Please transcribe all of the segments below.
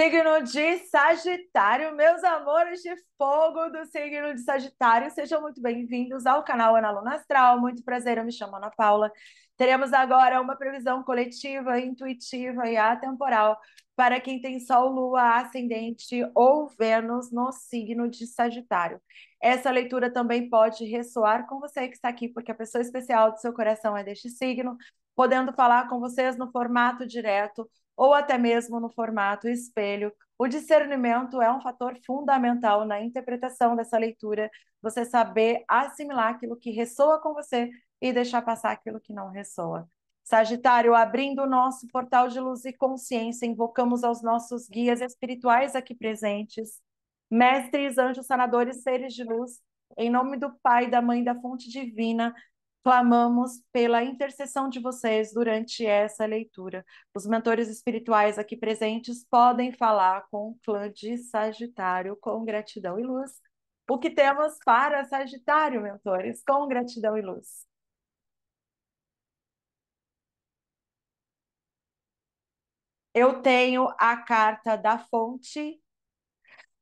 Signo de Sagitário, meus amores de fogo do signo de Sagitário, sejam muito bem-vindos ao canal Ana Luna Astral. Muito prazer, eu me chamo Ana Paula. Teremos agora uma previsão coletiva, intuitiva e atemporal para quem tem Sol, Lua, Ascendente ou Vênus no signo de Sagitário. Essa leitura também pode ressoar com você que está aqui, porque a pessoa especial do seu coração é deste signo, podendo falar com vocês no formato direto ou até mesmo no formato espelho. O discernimento é um fator fundamental na interpretação dessa leitura, você saber assimilar aquilo que ressoa com você e deixar passar aquilo que não ressoa. Sagitário, abrindo o nosso portal de luz e consciência, invocamos aos nossos guias espirituais aqui presentes, mestres, anjos sanadores, seres de luz, em nome do Pai, da Mãe, da Fonte Divina, clamamos pela intercessão de vocês durante essa leitura. Os mentores espirituais aqui presentes podem falar com o clã de Sagitário com gratidão e luz. O que temos para Sagitário, mentores, com gratidão e luz? Eu tenho a carta da fonte.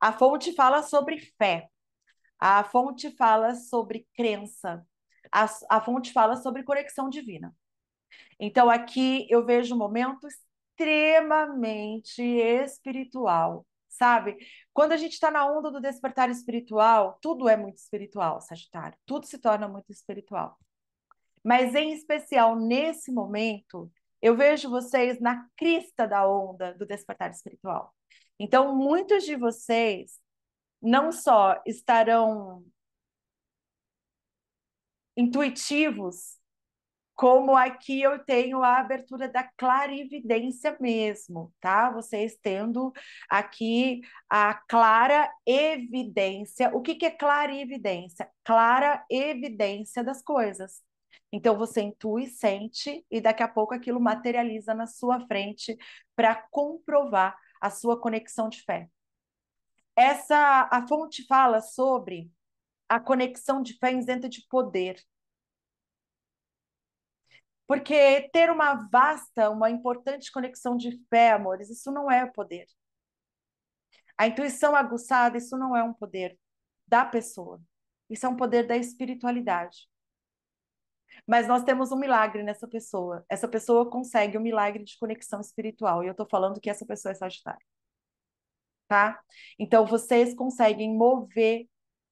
A fonte fala sobre fé. A fonte fala sobre crença, a, a fonte fala sobre conexão divina. Então, aqui eu vejo um momento extremamente espiritual, sabe? Quando a gente está na onda do despertar espiritual, tudo é muito espiritual, Sagitário. Tudo se torna muito espiritual. Mas, em especial, nesse momento, eu vejo vocês na crista da onda do despertar espiritual. Então, muitos de vocês não só estarão intuitivos, como aqui eu tenho a abertura da clarividência mesmo, tá? Vocês tendo aqui a clara evidência. O que, que é clarividência? Clara evidência das coisas. Então você intui, sente e daqui a pouco aquilo materializa na sua frente para comprovar a sua conexão de fé. Essa a fonte fala sobre a conexão de fé isenta de poder, porque ter uma vasta, uma importante conexão de fé, amores, isso não é poder. A intuição aguçada, isso não é um poder da pessoa. Isso é um poder da espiritualidade. Mas nós temos um milagre nessa pessoa. Essa pessoa consegue o um milagre de conexão espiritual. E eu estou falando que essa pessoa é Sagitário. Tá? Então vocês conseguem mover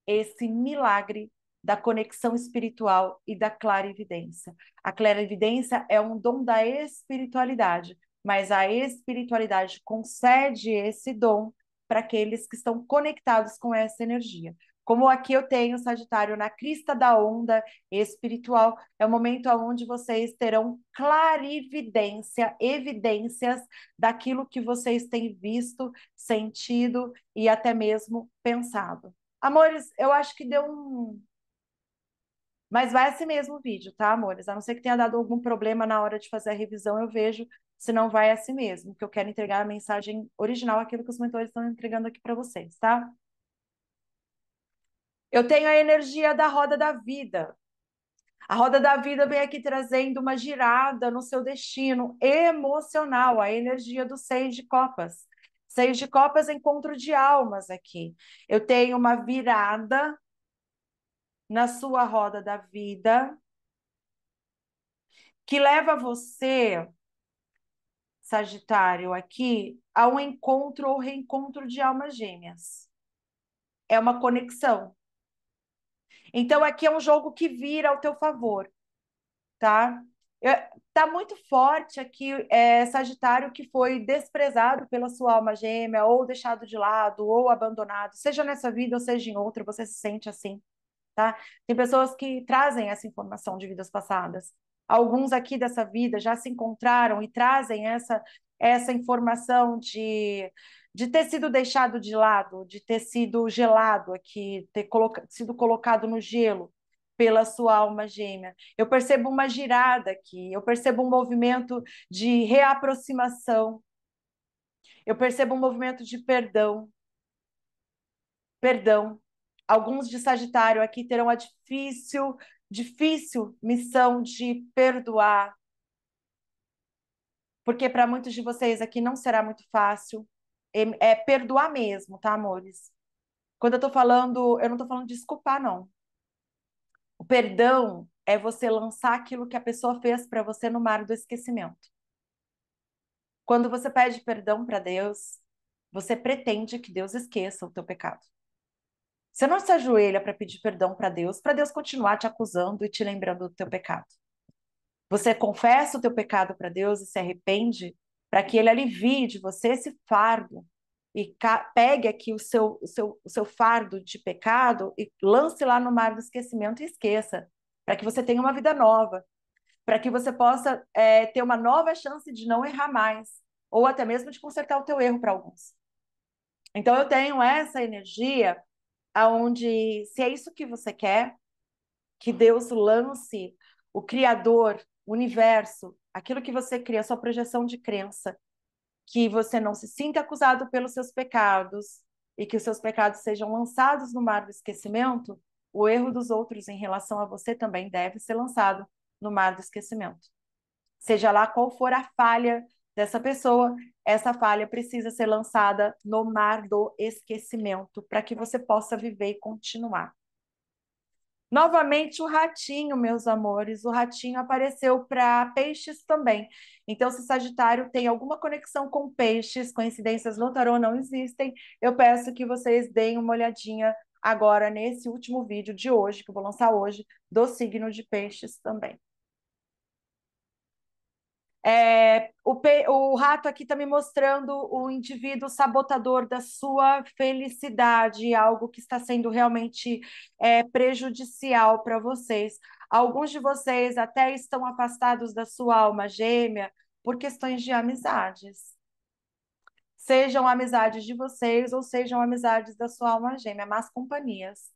esse milagre da conexão espiritual e da clarividência. A clarividência é um dom da espiritualidade, mas a espiritualidade concede esse dom para aqueles que estão conectados com essa energia. Como aqui eu tenho Sagitário na crista da onda espiritual, é o momento onde vocês terão clarividência, evidências daquilo que vocês têm visto, sentido e até mesmo pensado. Amores, eu acho que deu um, mas vai assim mesmo o vídeo, tá, amores? A não ser que tenha dado algum problema na hora de fazer a revisão, eu vejo se não vai assim mesmo, porque eu quero entregar a mensagem original, aquilo que os mentores estão entregando aqui para vocês, tá? Eu tenho a energia da roda da vida. A roda da vida vem aqui trazendo uma girada no seu destino emocional, a energia do seis de copas. Seis de copas, encontro de almas aqui. Eu tenho uma virada na sua roda da vida que leva você, Sagitário, aqui a um encontro ou reencontro de almas gêmeas. É uma conexão. Então aqui é um jogo que vira ao teu favor, tá? Eu, é, tá muito forte aqui é, Sagitário que foi desprezado pela sua alma gêmea, ou deixado de lado, ou abandonado, seja nessa vida ou seja em outra, você se sente assim tá? Tem pessoas que trazem essa informação de vidas passadas. Alguns aqui dessa vida já se encontraram e trazem essa essa informação de, de ter sido deixado de lado, de ter sido gelado aqui, ter coloca, sido colocado no gelo pela sua alma gêmea. Eu percebo uma girada aqui, eu percebo um movimento de reaproximação, eu percebo um movimento de perdão. Perdão, Alguns de Sagitário aqui terão a difícil, difícil missão de perdoar. Porque para muitos de vocês aqui não será muito fácil. É, é, perdoar mesmo, tá, amores? Quando eu tô falando, eu não tô falando de desculpar, não. O perdão é você lançar aquilo que a pessoa fez para você no mar do esquecimento. Quando você pede perdão para Deus, você pretende que Deus esqueça o teu pecado. Você não se ajoelha para pedir perdão para Deus, para Deus continuar te acusando e te lembrando do teu pecado. Você confessa o teu pecado para Deus e se arrepende para que ele alivie de você esse fardo e pegue aqui o seu, o, seu, o seu fardo de pecado e lance lá no mar do esquecimento e esqueça, para que você tenha uma vida nova, para que você possa é, ter uma nova chance de não errar mais, ou até mesmo de consertar o teu erro para alguns. Então eu tenho essa energia aonde se é isso que você quer, que Deus lance o Criador, o universo, aquilo que você cria, sua projeção de crença, que você não se sinta acusado pelos seus pecados e que os seus pecados sejam lançados no mar do esquecimento, o erro dos outros em relação a você também deve ser lançado no mar do esquecimento. Seja lá qual for a falha dessa pessoa, essa falha precisa ser lançada no mar do esquecimento para que você possa viver e continuar. Novamente o ratinho, meus amores, o ratinho apareceu para peixes também. Então, se Sagitário tem alguma conexão com peixes, coincidências no tarô não existem, eu peço que vocês deem uma olhadinha agora nesse último vídeo de hoje, que eu vou lançar hoje, do signo de peixes também. É, o, pe... o rato aqui está me mostrando o indivíduo sabotador da sua felicidade, algo que está sendo realmente é, prejudicial para vocês. Alguns de vocês até estão afastados da sua alma gêmea por questões de amizades. Sejam amizades de vocês ou sejam amizades da sua alma gêmea, más companhias.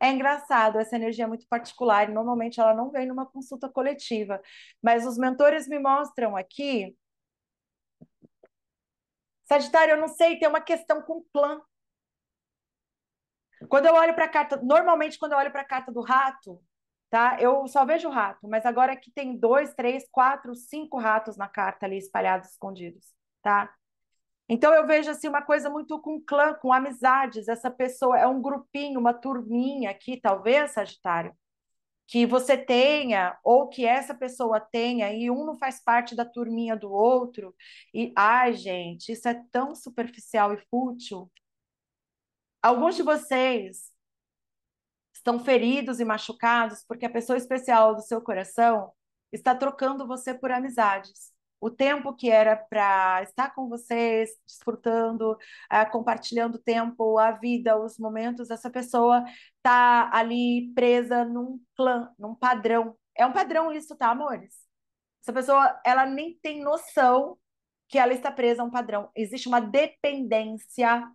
É engraçado, essa energia é muito particular, normalmente ela não vem numa consulta coletiva, mas os mentores me mostram aqui. Sagitário, eu não sei, tem uma questão com clã. Quando eu olho para a carta, normalmente quando eu olho para a carta do rato, tá? Eu só vejo o rato, mas agora aqui tem dois, três, quatro, cinco ratos na carta ali espalhados, escondidos, tá? Então eu vejo assim uma coisa muito com clã, com amizades. Essa pessoa é um grupinho, uma turminha aqui, talvez, Sagitário, que você tenha ou que essa pessoa tenha e um não faz parte da turminha do outro. E ai, gente, isso é tão superficial e fútil. Alguns de vocês estão feridos e machucados porque a pessoa especial do seu coração está trocando você por amizades o tempo que era para estar com vocês, desfrutando, uh, compartilhando tempo, a vida, os momentos, essa pessoa tá ali presa num clã, num padrão. É um padrão isso, tá, amores? Essa pessoa, ela nem tem noção que ela está presa a um padrão. Existe uma dependência.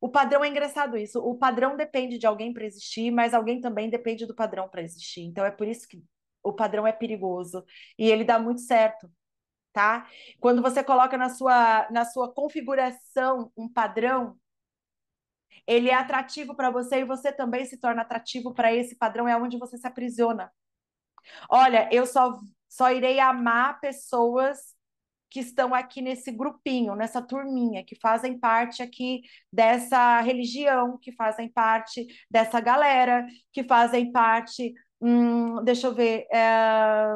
O padrão é engraçado isso. O padrão depende de alguém para existir, mas alguém também depende do padrão para existir. Então é por isso que o padrão é perigoso e ele dá muito certo tá? Quando você coloca na sua, na sua configuração um padrão, ele é atrativo para você e você também se torna atrativo para esse padrão, é onde você se aprisiona. Olha, eu só, só irei amar pessoas que estão aqui nesse grupinho, nessa turminha, que fazem parte aqui dessa religião, que fazem parte dessa galera, que fazem parte, hum, deixa eu ver, é,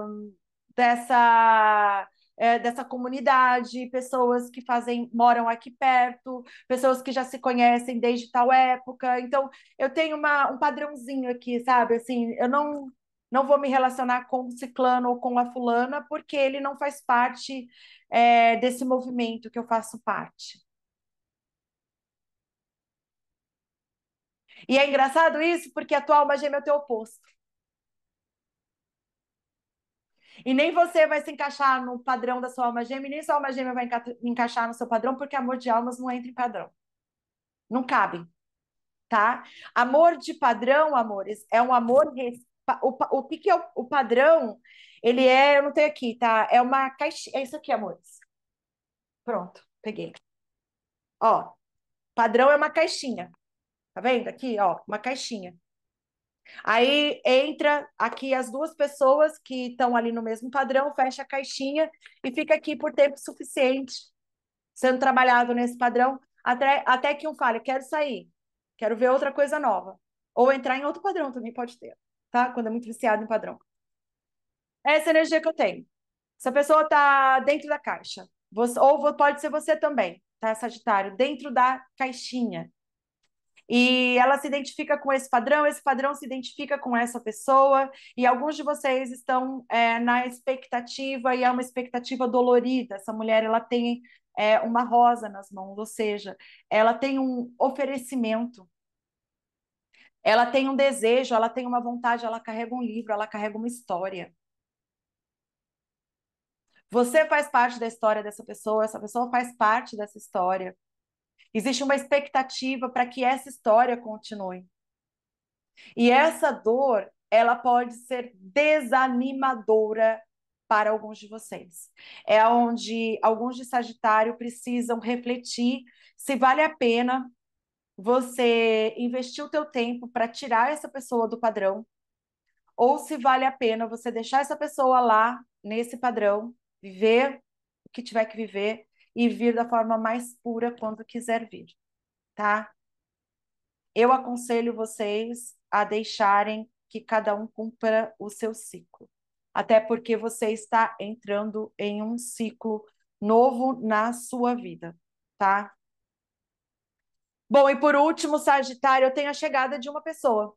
dessa é, dessa comunidade, pessoas que fazem moram aqui perto, pessoas que já se conhecem desde tal época. Então, eu tenho uma, um padrãozinho aqui, sabe? Assim, eu não não vou me relacionar com o ciclano ou com a fulana porque ele não faz parte é, desse movimento que eu faço parte. E é engraçado isso porque a tua alma gêmea é o teu oposto. E nem você vai se encaixar no padrão da sua alma gêmea, nem sua alma gêmea vai enca encaixar no seu padrão, porque amor de almas não entra em padrão. Não cabem, tá? Amor de padrão, amores, é um amor. O, o que, que é o, o padrão? Ele é, eu não tenho aqui, tá? É uma caixa. É isso aqui, amores. Pronto, peguei. Ó, padrão é uma caixinha. Tá vendo aqui? Ó, uma caixinha. Aí entra aqui as duas pessoas que estão ali no mesmo padrão, fecha a caixinha e fica aqui por tempo suficiente, sendo trabalhado nesse padrão, até, até que um fale, quero sair, quero ver outra coisa nova. Ou entrar em outro padrão também pode ter, tá? Quando é muito viciado em padrão. É essa energia que eu tenho. Essa pessoa está dentro da caixa. Você, ou pode ser você também, tá, Sagitário? Dentro da caixinha. E ela se identifica com esse padrão, esse padrão se identifica com essa pessoa, e alguns de vocês estão é, na expectativa, e é uma expectativa dolorida. Essa mulher ela tem é, uma rosa nas mãos, ou seja, ela tem um oferecimento, ela tem um desejo, ela tem uma vontade, ela carrega um livro, ela carrega uma história. Você faz parte da história dessa pessoa, essa pessoa faz parte dessa história. Existe uma expectativa para que essa história continue. E essa dor, ela pode ser desanimadora para alguns de vocês. É onde alguns de Sagitário precisam refletir se vale a pena você investir o teu tempo para tirar essa pessoa do padrão ou se vale a pena você deixar essa pessoa lá nesse padrão, viver o que tiver que viver e vir da forma mais pura quando quiser vir, tá? Eu aconselho vocês a deixarem que cada um cumpra o seu ciclo, até porque você está entrando em um ciclo novo na sua vida, tá? Bom, e por último, Sagitário, eu tenho a chegada de uma pessoa.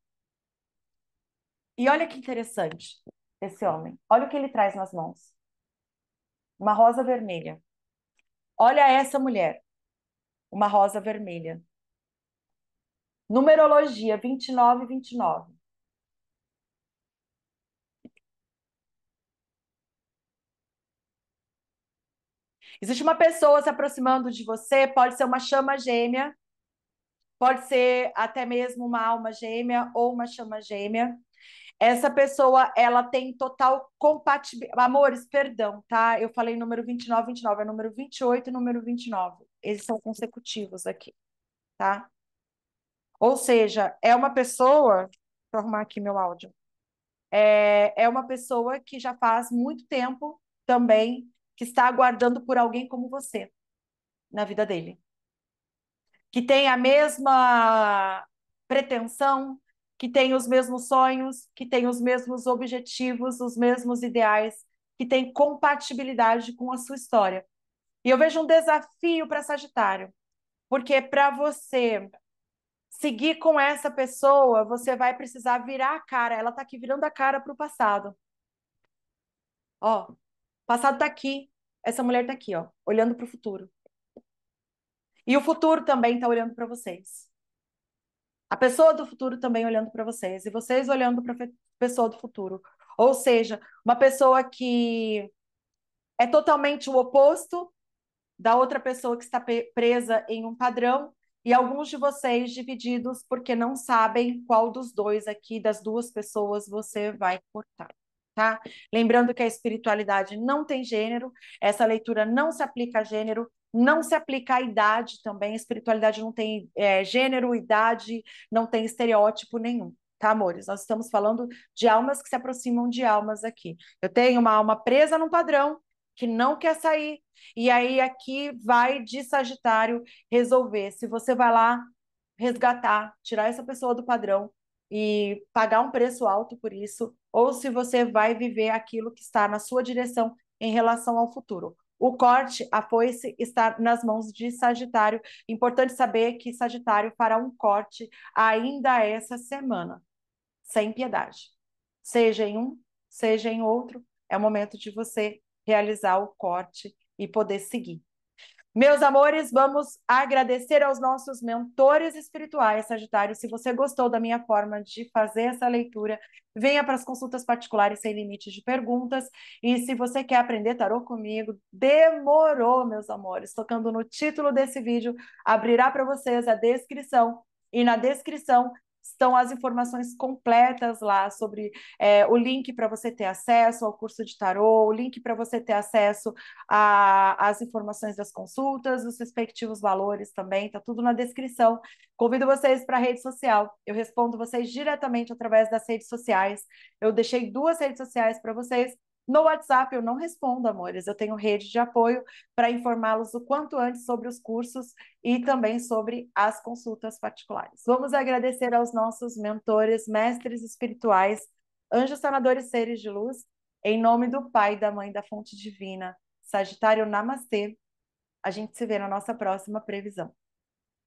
E olha que interessante esse homem. Olha o que ele traz nas mãos. Uma rosa vermelha. Olha essa mulher, uma rosa vermelha. Numerologia 29 29. Existe uma pessoa se aproximando de você, pode ser uma chama gêmea, pode ser até mesmo uma alma gêmea ou uma chama gêmea. Essa pessoa, ela tem total compatibilidade. Amores, perdão, tá? Eu falei número 29, 29. É número 28 e número 29. Eles são consecutivos aqui, tá? Ou seja, é uma pessoa. Deixa eu arrumar aqui meu áudio. É, é uma pessoa que já faz muito tempo também que está aguardando por alguém como você na vida dele. Que tem a mesma pretensão, que têm os mesmos sonhos, que têm os mesmos objetivos, os mesmos ideais, que têm compatibilidade com a sua história. E eu vejo um desafio para Sagitário, porque para você seguir com essa pessoa, você vai precisar virar a cara. Ela está aqui virando a cara para o passado. Ó, passado está aqui. Essa mulher está aqui, ó, olhando para o futuro. E o futuro também está olhando para vocês a pessoa do futuro também olhando para vocês e vocês olhando para a pessoa do futuro. Ou seja, uma pessoa que é totalmente o oposto da outra pessoa que está presa em um padrão e alguns de vocês divididos porque não sabem qual dos dois aqui, das duas pessoas, você vai cortar. Tá? Lembrando que a espiritualidade não tem gênero, essa leitura não se aplica a gênero, não se aplica à idade também. A espiritualidade não tem é, gênero, idade, não tem estereótipo nenhum, tá, amores? Nós estamos falando de almas que se aproximam de almas aqui. Eu tenho uma alma presa num padrão que não quer sair, e aí aqui vai de Sagitário resolver. Se você vai lá resgatar, tirar essa pessoa do padrão e pagar um preço alto por isso, ou se você vai viver aquilo que está na sua direção em relação ao futuro o corte, a foice, está nas mãos de Sagitário. Importante saber que Sagitário fará um corte ainda essa semana, sem piedade. Seja em um, seja em outro, é o momento de você realizar o corte e poder seguir. Meus amores, vamos agradecer aos nossos mentores espirituais, Sagitário. Se você gostou da minha forma de fazer essa leitura, venha para as consultas particulares sem limite de perguntas. E se você quer aprender tarô comigo, demorou, meus amores. Tocando no título desse vídeo, abrirá para vocês a descrição. E na descrição Estão as informações completas lá sobre é, o link para você ter acesso ao curso de tarô, o link para você ter acesso às informações das consultas, os respectivos valores também, está tudo na descrição. Convido vocês para a rede social. Eu respondo vocês diretamente através das redes sociais. Eu deixei duas redes sociais para vocês. No WhatsApp eu não respondo, amores. Eu tenho rede de apoio para informá-los o quanto antes sobre os cursos e também sobre as consultas particulares. Vamos agradecer aos nossos mentores, mestres espirituais, anjos sanadores, seres de luz, em nome do Pai, da Mãe, da Fonte Divina. Sagitário Namastê. A gente se vê na nossa próxima previsão.